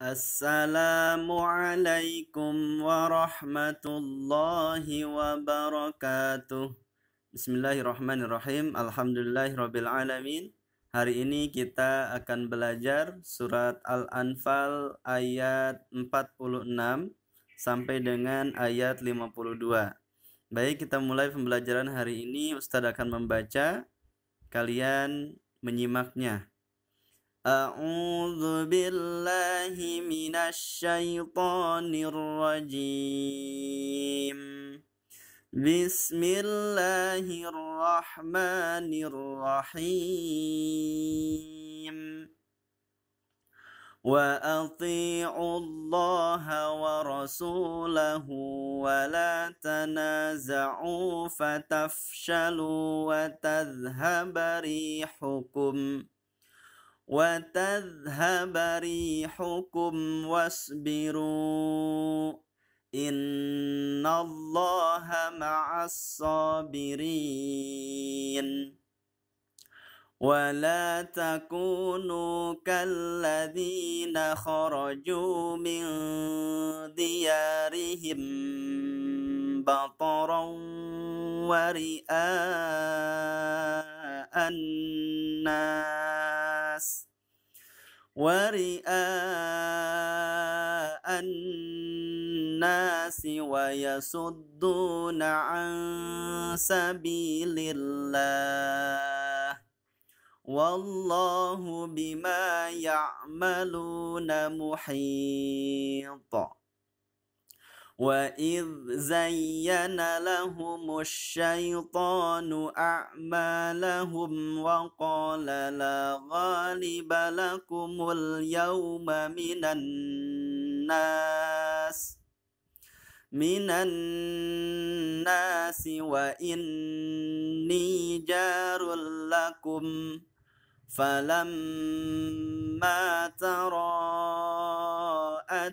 Assalamualaikum warahmatullahi wabarakatuh. Bismillahirrahmanirrahim. Alhamdulillahirabbil Hari ini kita akan belajar surat Al-Anfal ayat 46 sampai dengan ayat 52. Baik, kita mulai pembelajaran hari ini. Ustadz akan membaca, kalian menyimaknya. أعوذ بالله من الشيطان الرجيم بسم الله الرحمن الرحيم وأطيعوا الله ورسوله ولا تنازعوا فتفشلوا وتذهب ريحكم وتذهب ريحكم واصبروا إن الله مع الصابرين ولا تكونوا كالذين خرجوا من ديارهم بطرا ورئاء الناس الناس ورئاء الناس ويصدون عن سبيل الله والله بما يعملون محيط وإذ زين لهم الشيطان أعمالهم وقال لا غالب لكم اليوم من الناس من الناس وإني جار لكم فلما ترى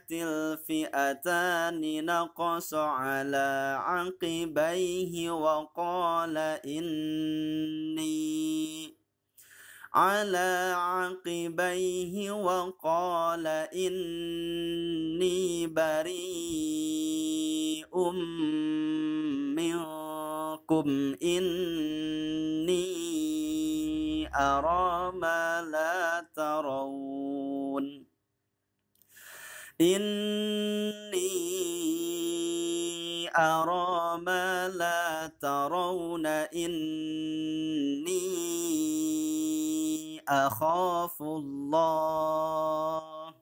كانت الفئتان نقص على عقبيه وقال إني على عقبيه وقال إني بريء منكم إني أرى ما لا ترون إني أرى ما لا ترون إني أخاف الله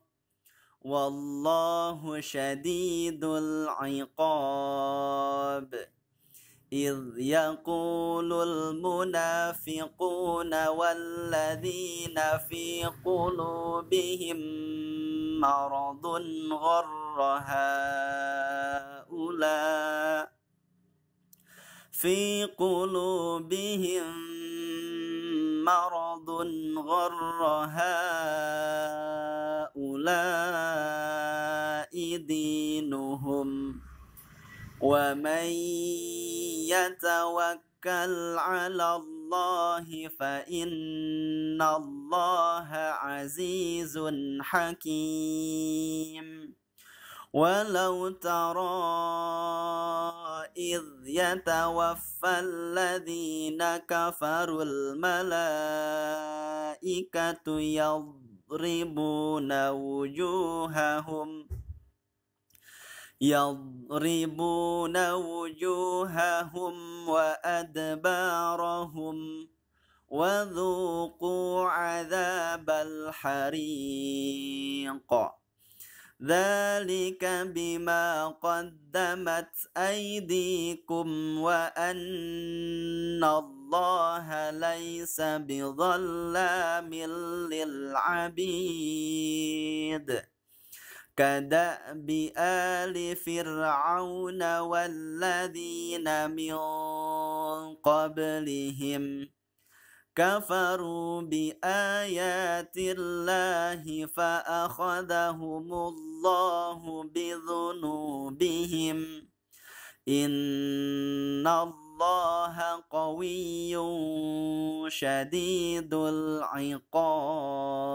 والله شديد العقاب إذ يقول المنافقون والذين في قلوبهم مرض غر هؤلاء في قلوبهم مرض غر هؤلاء دينهم ومن يتوكل على الله الله فإن الله عزيز حكيم ولو ترى إذ يتوفى الذين كفروا الملائكة يضربون وجوههم يضربون وجوههم وأدبارهم وذوقوا عذاب الحريق ذلك بما قدمت أيديكم وأن الله ليس بظلام للعبيد كداب ال فرعون والذين من قبلهم كفروا بايات الله فاخذهم الله بذنوبهم ان الله قوي شديد العقاب